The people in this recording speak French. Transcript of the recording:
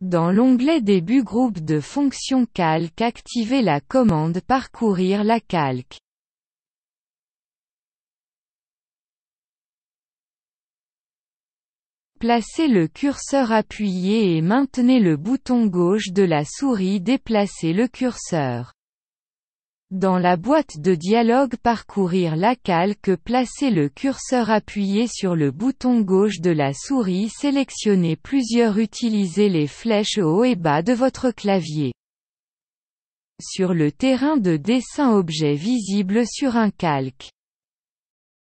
Dans l'onglet Début groupe de fonctions calque activez la commande Parcourir la calque. Placez le curseur appuyé et maintenez le bouton gauche de la souris déplacer le curseur. Dans la boîte de dialogue Parcourir la calque placez le curseur appuyé sur le bouton gauche de la souris sélectionnez plusieurs utilisez les flèches haut et bas de votre clavier. Sur le terrain de dessin objet visible sur un calque